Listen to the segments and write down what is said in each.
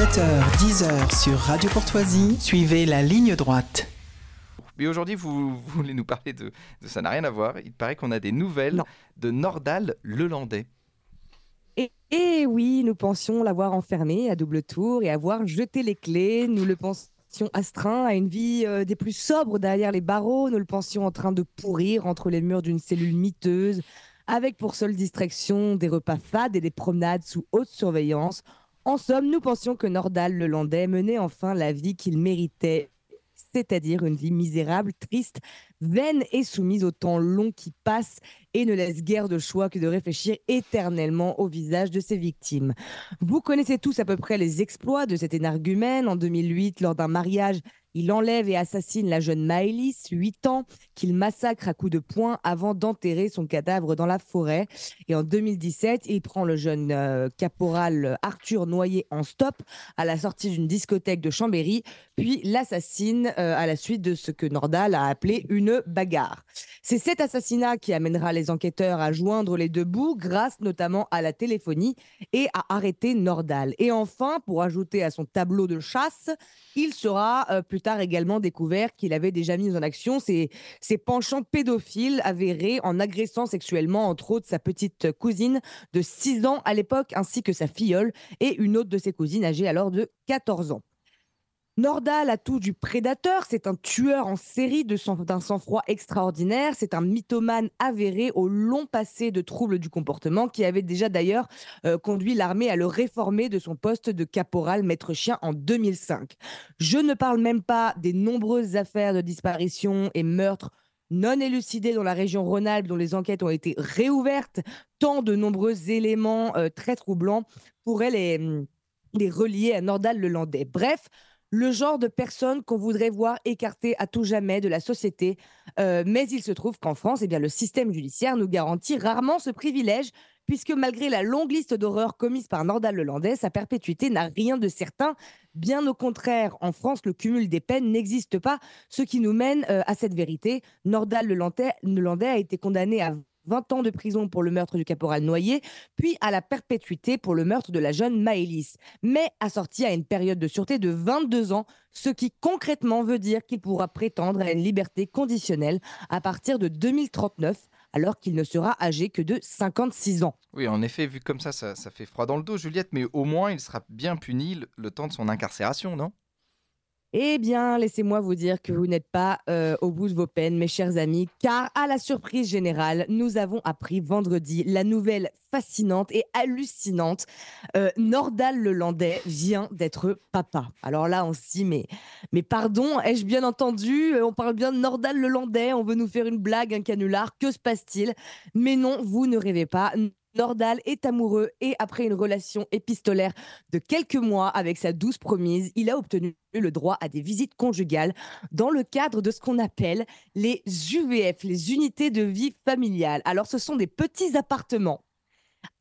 7h, 10h sur Radio Courtoisie, suivez la ligne droite. Mais aujourd'hui, vous, voulez nous parler de, ça n'a rien à voir. Il paraît qu'on a des nouvelles de Nordal Lelandais. Et, et oui, nous pensions l'avoir enfermé à double tour et avoir jeté les clés. Nous le pensions astreint à une vie euh, des plus sobres derrière les barreaux. Nous le pensions en train de pourrir entre les murs d'une cellule miteuse, avec pour seule distraction des repas fades et des promenades sous haute surveillance, en somme, nous pensions que Nordal, le Landais, menait enfin la vie qu'il méritait, c'est-à-dire une vie misérable, triste, vaine et soumise au temps long qui passe et ne laisse guère de choix que de réfléchir éternellement au visage de ses victimes. Vous connaissez tous à peu près les exploits de cet énergumène. En 2008, lors d'un mariage, il enlève et assassine la jeune Maëlys, 8 ans, qu'il massacre à coups de poing avant d'enterrer son cadavre dans la forêt. Et en 2017, il prend le jeune euh, caporal euh, Arthur Noyer en stop à la sortie d'une discothèque de Chambéry, puis l'assassine euh, à la suite de ce que Nordal a appelé une bagarre. C'est cet assassinat qui amènera les enquêteurs à joindre les deux bouts grâce notamment à la téléphonie et à arrêter Nordal. Et enfin, pour ajouter à son tableau de chasse, il sera plus tard également découvert qu'il avait déjà mis en action ses, penchants pédophiles avérés en agressant sexuellement, entre autres, sa petite cousine de 6 ans à l'époque, ainsi que sa filleule et une autre de ses cousines âgée alors de 14 ans. Nordal a tout du prédateur, c'est un tueur en série d'un sang-froid extraordinaire, c'est un mythomane avéré au long passé de troubles du comportement qui avait déjà d'ailleurs euh, conduit l'armée à le réformer de son poste de caporal maître chien en 2005. Je ne parle même pas des nombreuses affaires de disparition et meurtres non élucidés dans la région Rhône-Alpes dont les enquêtes ont été réouvertes, tant de nombreux éléments euh, très troublants pourraient les, les relier à Nordal le Landais. Bref, le genre de personne qu'on voudrait voir écartée à tout jamais de la société. Euh, mais il se trouve qu'en France, eh bien, le système judiciaire nous garantit rarement ce privilège, puisque malgré la longue liste d'horreurs commises par Nordal Lelandais, sa perpétuité n'a rien de certain. Bien au contraire, en France, le cumul des peines n'existe pas, ce qui nous mène euh, à cette vérité. Nordal Le Lelandais a été condamné à 20 ans de prison pour le meurtre du caporal Noyer, puis à la perpétuité pour le meurtre de la jeune Maëlys, mais assorti à une période de sûreté de 22 ans, ce qui concrètement veut dire qu'il pourra prétendre à une liberté conditionnelle à partir de 2039 alors qu'il ne sera âgé que de 56 ans. Oui, en effet, vu comme ça, ça, ça, fait froid dans le dos, Juliette, mais au moins il sera bien puni le, temps de son incarcération, non eh bien, laissez-moi vous dire que vous n'êtes pas euh, au bout de vos peines, mes chers amis, car à la surprise générale, nous avons appris vendredi la nouvelle fascinante et hallucinante. Euh, Nordal le vient d'être papa. Alors là, on se dit, mais, pardon, ai-je bien entendu euh, On parle bien de Nordal le on veut nous faire une blague, un canular, que se passe-t-il Mais non, vous ne rêvez pas. Nordal est amoureux et après une relation épistolaire de quelques mois avec sa douce promise, il a obtenu le droit à des visites conjugales dans le cadre de ce qu'on appelle les UVF, e les unités de vie familiale. Alors ce sont des petits appartements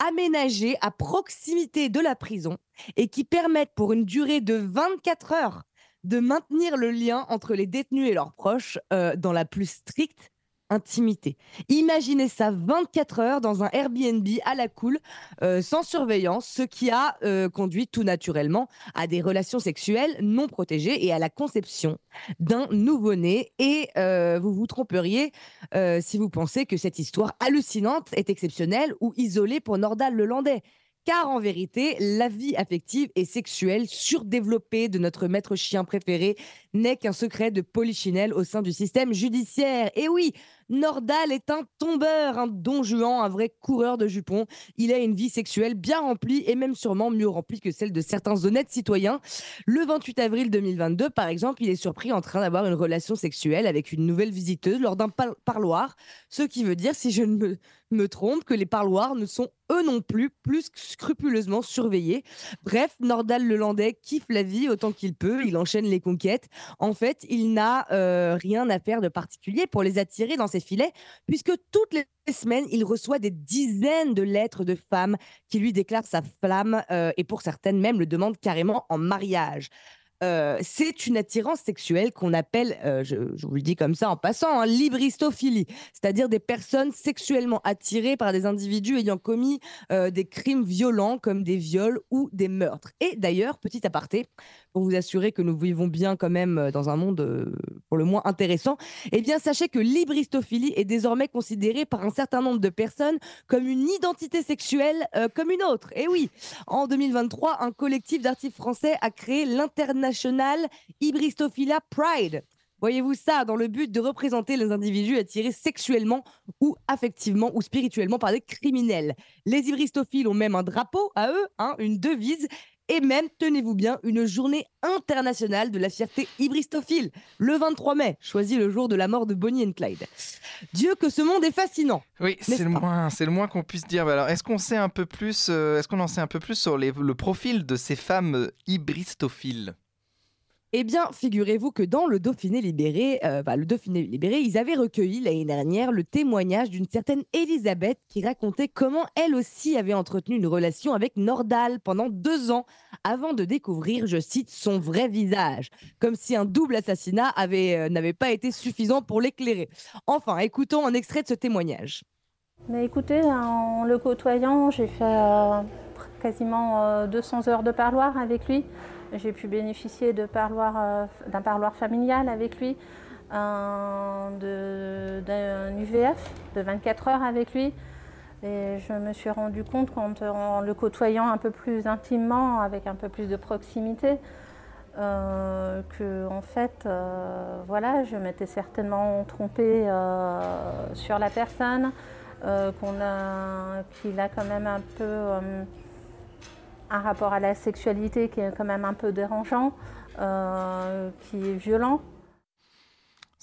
aménagés à proximité de la prison et qui permettent pour une durée de 24 heures de maintenir le lien entre les détenus et leurs proches euh, dans la plus stricte intimité. Imaginez ça 24 heures dans un Airbnb à la cool, euh, sans surveillance, ce qui a euh, conduit tout naturellement à des relations sexuelles non protégées et à la conception d'un nouveau-né. Et euh, vous vous tromperiez si vous pensez que cette histoire hallucinante est exceptionnelle ou isolée pour Nordal lelandais car en vérité, la vie affective et sexuelle surdéveloppée de notre maître chien préféré n'est qu'un secret de polichinelle au sein du système judiciaire. Et oui, Nordal est un tombeur, un don juan, un vrai coureur de jupons. Il a une vie sexuelle bien remplie et même sûrement mieux remplie que celle de certains honnêtes citoyens. Le 28 avril 2022, par exemple, il est surpris en train d'avoir une relation sexuelle avec une nouvelle visiteuse lors d'un parloir, ce qui veut dire, si je ne me, trompe, que les parloirs ne sont eux non plus plus scrupuleusement surveillés. Bref, Nordal le Landais kiffe la vie autant qu'il peut, il enchaîne les conquêtes. En fait, il n'a euh, rien à faire de particulier pour les attirer dans ses puisque toutes les semaines, il reçoit des dizaines de lettres de femmes qui lui déclarent sa flamme euh, et pour certaines même le demandent carrément en mariage. Euh, c'est une attirance sexuelle qu'on appelle, euh, je, vous le dis comme ça en passant, hein, libristophilie, c'est-à-dire des personnes sexuellement attirées par des individus ayant commis euh, des crimes violents comme des viols ou des meurtres. Et d'ailleurs, petit aparté, pour vous assurer que nous vivons bien quand même dans un monde pour le moins intéressant, eh bien sachez que libristophilie est désormais considérée par un certain nombre de personnes comme une identité sexuelle comme une autre. Et eh oui, en 2023, un collectif d'artistes français a créé l'Internet international ibristophila Pride. Voyez-vous ça dans le but de représenter les individus attirés sexuellement ou affectivement ou spirituellement par des criminels. Les ibristophiles ont même un drapeau à eux, hein, une devise et même, tenez-vous bien, une journée internationale de la fierté ibristophile le 23 mai, choisi le jour de la mort de Bonnie and Clyde. Dieu que ce monde est fascinant. Oui, c'est le moins, c'est le moins qu'on puisse dire. Alors, est-ce qu'on sait un peu plus, euh, est-ce qu'on en sait un peu plus sur les, le profil de ces femmes euh, Ibristophiles eh bien, figurez-vous que dans le Dauphiné libéré, euh, bah, le Dauphiné libéré, ils avaient recueilli l'année dernière le témoignage d'une certaine Elisabeth qui racontait comment elle aussi avait entretenu une relation avec Nordal pendant deux ans avant de découvrir, je cite, son vrai visage, comme si un double assassinat euh, n'avait pas été suffisant pour l'éclairer. Enfin, écoutons un extrait de ce témoignage. Mais écoutez, en le côtoyant, j'ai fait euh, quasiment 200 heures de parloir avec lui. J'ai pu bénéficier euh, d'un parloir, familial avec lui, d'un UVF de 24 heures avec lui. Et je me suis rendu compte quand, en le côtoyant un peu plus intimement, avec un peu plus de proximité, euh, que en fait, euh, voilà, je m'étais certainement trompée sur la personne, qu'il a, a quand même un peu un rapport à la sexualité qui est quand même un peu dérangeant, euh, qui est violent.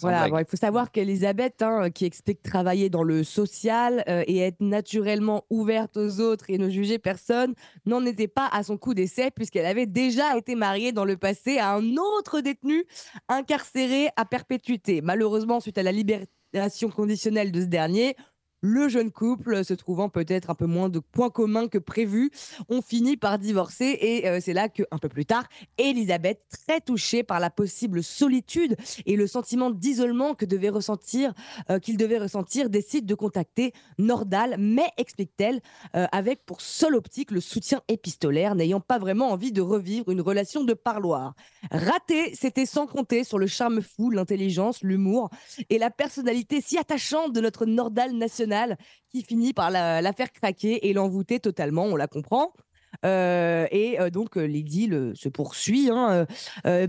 Voilà, il faut savoir qu'Elisabeth, hein, qui explique travailler dans le social euh, et être naturellement ouverte aux autres et ne juger personne, n'en était pas à son coup d'essai puisqu'elle avait déjà été mariée dans le passé à un autre détenu incarcéré à perpétuité. Malheureusement, suite à la libération conditionnelle de ce dernier, le jeune couple, se trouvant peut-être un peu moins de points communs que prévu, ont fini par divorcer. Et euh, c'est là que, un peu plus tard, Elisabeth, très touchée par la possible solitude et le sentiment d'isolement que devait ressentir, euh, qu'il devait ressentir, décide de contacter Nordal, mais explique-t-elle, euh, avec pour seule optique le soutien épistolaire, n'ayant pas vraiment envie de revivre une relation de parloir. Raté, c'était sans compter sur le charme fou, l'intelligence, l'humour et la personnalité si attachante de notre Nordal national qui finit par la, la faire craquer et l'envoûter totalement. On la comprend. Euh, et euh, donc, euh, l'exil se poursuit, hein,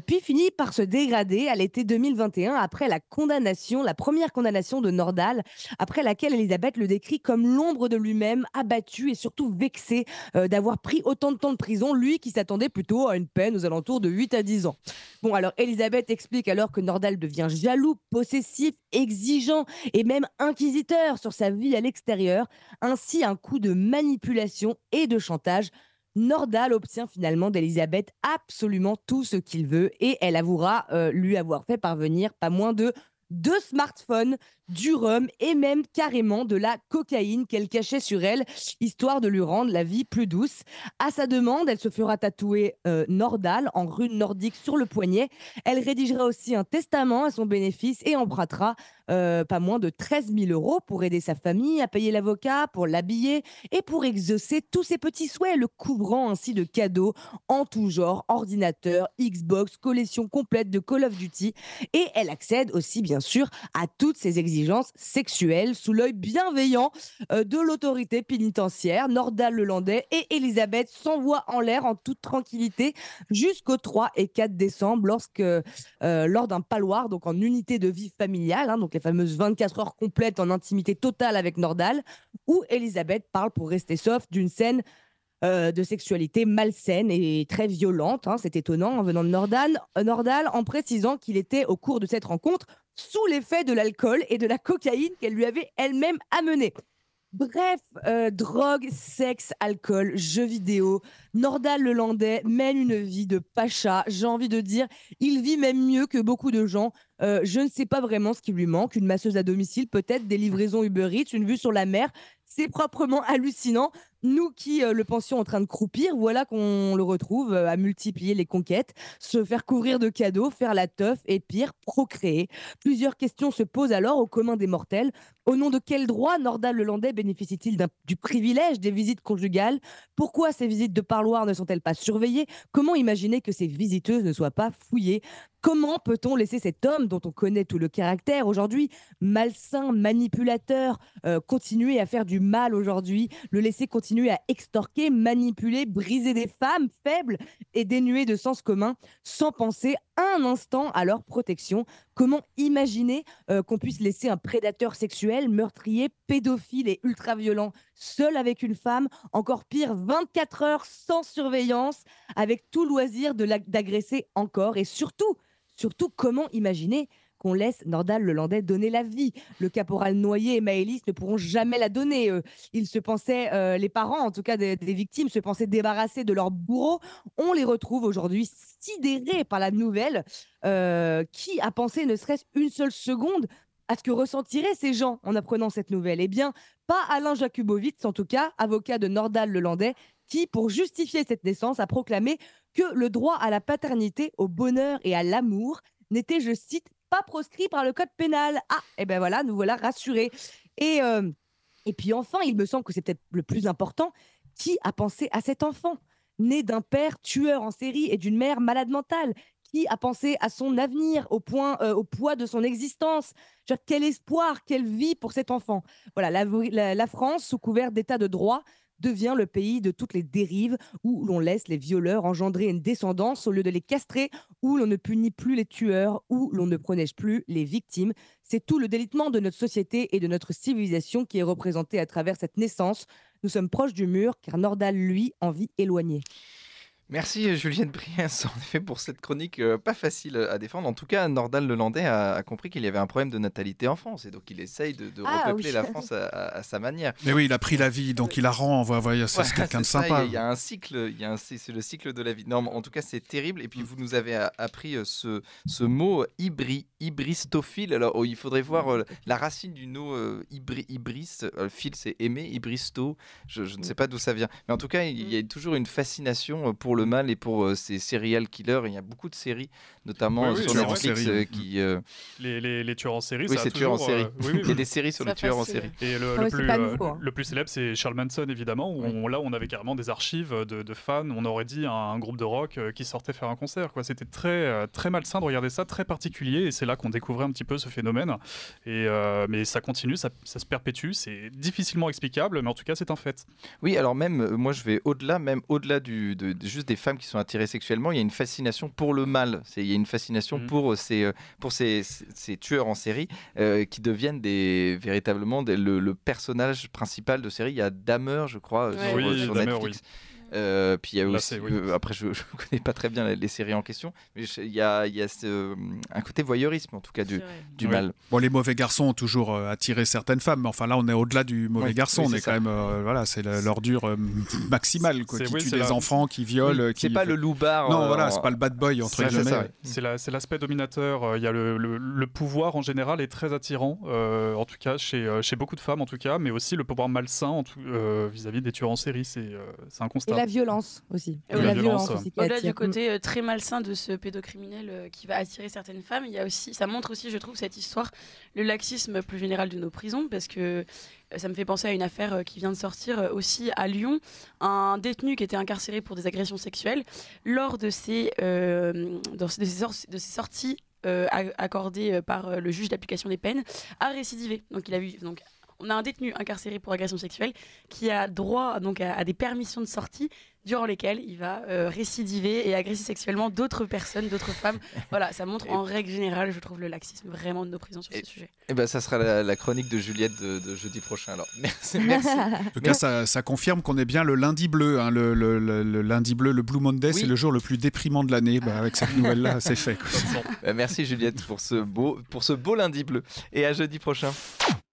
puis finit par se dégrader à l'été 2021 après la condamnation, la première condamnation de Nordal, après laquelle Elisabeth le décrit comme l'ombre de lui-même, abattu et surtout vexé d'avoir pris autant de temps de prison, lui qui s'attendait plutôt à une peine aux alentours de 8 à 10 ans. Bon, alors Elisabeth explique alors que Nordal devient jaloux, possessif, exigeant et même inquisiteur sur sa vie à l'extérieur, ainsi un coup de manipulation et de chantage Nordal obtient finalement d'Elisabeth absolument tout ce qu'il veut et elle avouera euh, lui avoir fait parvenir pas moins de deux smartphones du rhum et même carrément de la cocaïne qu'elle cachait sur elle, histoire de lui rendre la vie plus douce. À sa demande, elle se fera tatouer euh, Nordal en rune nordique sur le poignet. Elle rédigera aussi un testament à son bénéfice et empruntera euh, pas moins de 13 000 euros pour aider sa famille à payer l'avocat, pour l'habiller et pour exaucer tous ses petits souhaits, le couvrant ainsi de cadeaux en tout genre, ordinateur, Xbox, collection complète de Call of Duty. Et elle accède aussi, bien sûr, à toutes ses exigences sexuelle sous l'œil bienveillant euh, de l'autorité pénitentiaire. Nordal Lelandais et Elisabeth s'envoient en l'air en toute tranquillité jusqu'au 3 et 4 décembre lorsque, euh, lors d'un paloir, donc en unité de vie familiale, hein, donc les fameuses 24 heures complètes en intimité totale avec Nordal, où Elisabeth parle pour rester sauf d'une scène euh, de sexualité malsaine et très violente. Hein. c'est étonnant en hein, venant de Nordal, Nordal en précisant qu'il était au cours de cette rencontre sous l'effet de l'alcool et de la cocaïne qu'elle lui avait elle-même amenée. Bref, euh, drogue, sexe, alcool, jeux vidéo. Nordal Lelandais mène une vie de pacha. J'ai envie de dire, il vit même mieux que beaucoup de gens. Euh, je ne sais pas vraiment ce qui lui manque. Une masseuse à domicile, peut-être des livraisons Uber Eats, une vue sur la mer. C'est proprement hallucinant. Nous qui euh, le pensions en train de croupir, voilà qu'on le retrouve euh, à multiplier les conquêtes, se faire couvrir de cadeaux, faire la teuf et pire, procréer. Plusieurs questions se posent alors au commun des mortels. Au nom de quel droit Norda Lelandais bénéficie-t-il du privilège des visites conjugales Pourquoi ces visites de parloir ne sont-elles pas surveillées Comment imaginer que ces visiteuses ne soient pas fouillées Comment peut-on laisser cet homme, dont on connaît tout le caractère aujourd'hui, malsain, manipulateur, euh, continuer à faire du mal aujourd'hui, le laisser continuer à extorquer, manipuler, briser des femmes faibles et dénuées de sens commun, sans penser un instant à leur protection Comment imaginer euh, qu'on puisse laisser un prédateur sexuel, meurtrier, pédophile et ultra-violent seul avec une femme, encore pire, 24 heures sans surveillance, avec tout loisir de d'agresser encore et surtout Surtout, comment imaginer qu'on laisse Nordal le Landais donner la vie. Le caporal noyé et Maëlys ne pourront jamais la donner. Ils se pensaient, euh, les parents en tout cas des, victimes, se pensaient débarrassés de leur bourreau. On les retrouve aujourd'hui sidérés par la nouvelle. Euh, qui a pensé ne serait-ce une seule seconde à ce que ressentiraient ces gens en apprenant cette nouvelle Eh bien, pas Alain Jakubowicz, en tout cas, avocat de Nordal Le Landais, qui, pour justifier cette naissance, a proclamé que le droit à la paternité, au bonheur et à l'amour n'était, je cite, pas proscrit par le code pénal. Ah, et eh ben voilà, nous voilà rassurés. Et, euh, et puis enfin, il me semble que c'est peut-être le plus important, qui a pensé à cet enfant né d'un père tueur en série et d'une mère malade mentale qui a pensé à son avenir, au, point, euh, au poids de son existence Quel espoir, quelle vie pour cet enfant Voilà, la, France, sous couvert d'état de droit, devient le pays de toutes les dérives où l'on laisse les violeurs engendrer une descendance au lieu de les castrer, où l'on ne punit plus les tueurs, où l'on ne protège plus les victimes. C'est tout le délitement de notre société et de notre civilisation qui est représenté à travers cette naissance. Nous sommes proches du mur car Nordal, lui, en vit éloigné. Merci Julienne Briens, en effet, pour cette chronique euh, pas facile à défendre. En tout cas, Nordal Lelandais a, a compris qu'il y avait un problème de natalité en France et donc il essaye de, ah, repeupler la France à, sa manière. Mais oui, il a pris la vie, donc il la rend. Voilà, c'est quelqu'un de sympa. Il y, a un cycle, c'est le cycle de la vie. Non, en tout cas, c'est terrible. Et puis, vous nous avez appris euh, ce, ce mot euh, hybristophile. Alors, oh, il faudrait voir la racine du mot euh, phil, c'est aimer, hybristo. Je, je, ne sais pas d'où ça vient. Mais en tout cas, il y a toujours une fascination pour le mal et pour euh, ces serial killers. Il y a beaucoup de séries, notamment euh, sur Netflix, euh, qui. Mm. Les, les, tueurs en série, oui, c'est tueurs en série. Oui, Il y a des séries sur les tueurs en série. Et le, plus, hein. le plus, célèbre, c'est Charles Manson, évidemment, où là, on avait carrément des archives de, fans. On aurait dit un, groupe de rock qui sortait faire un concert. C'était très, très malsain de regarder ça, très particulier. Et c'est là qu'on découvrait un petit peu ce phénomène. Et, mais ça continue, ça, se perpétue. C'est difficilement explicable, mais en tout cas, c'est un fait. Oui, alors même, moi, je vais au-delà, même au-delà du, juste des femmes qui sont attirées sexuellement, il y a une fascination pour le mal. Il y a une fascination mm. euh, euh, pour, ces, pour ces, tueurs en série euh, qui deviennent véritablement le, personnage principal de série. Il y a Dahmer, je crois, sur, Netflix. Euh, puis il y a aussi, euh, après, je ne connais pas très bien les, séries en question, mais il y a, euh, un côté voyeurisme, en tout cas, du, du mal. Bon, les mauvais garçons ont toujours attiré certaines femmes, mais enfin là, on est au-delà du mauvais garçon. on est, quand même, voilà, c'est l'ordure maximale, quoi, qui tue des enfants, qui viole. Qui... C'est pas le loupard. Non, voilà, c'est pas le bad boy, entre C'est l'aspect dominateur. Il y a le, pouvoir en général est très attirant, en tout cas, chez, beaucoup de femmes, en tout cas, mais aussi le pouvoir malsain vis-à-vis -vis des tueurs en série. C'est un constat la violence aussi. Et Au-delà du mm. côté euh, très malsain de ce pédocriminel euh, qui va attirer certaines femmes, il y a aussi, ça montre aussi, je trouve, cette histoire, le laxisme plus général de nos prisons, parce que euh, ça me fait penser à une affaire qui vient de sortir aussi à Lyon. Un détenu qui était incarcéré pour des agressions sexuelles, lors de ses, de sorties, accordées par le juge d'application des peines, a récidivé. Donc il a eu donc, on a un détenu incarcéré pour agression sexuelle qui a droit donc à, des permissions de sortie durant lesquelles il va euh, récidiver et agresser sexuellement d'autres personnes, d'autres femmes. Voilà, ça montre en règle générale, je trouve, le laxisme vraiment de nos prisons sur ce sujet. Et eh ben, ça sera la, chronique de Juliette de, jeudi prochain. Alors, merci. en tout cas, ça, confirme qu'on est bien le lundi bleu. Hein, le, lundi bleu, le Blue Monday, c'est le jour le plus déprimant de l'année. Bah, avec cette nouvelle-là, c'est fait. Bah, merci Juliette pour ce, beau, pour ce beau lundi bleu. Et à jeudi prochain.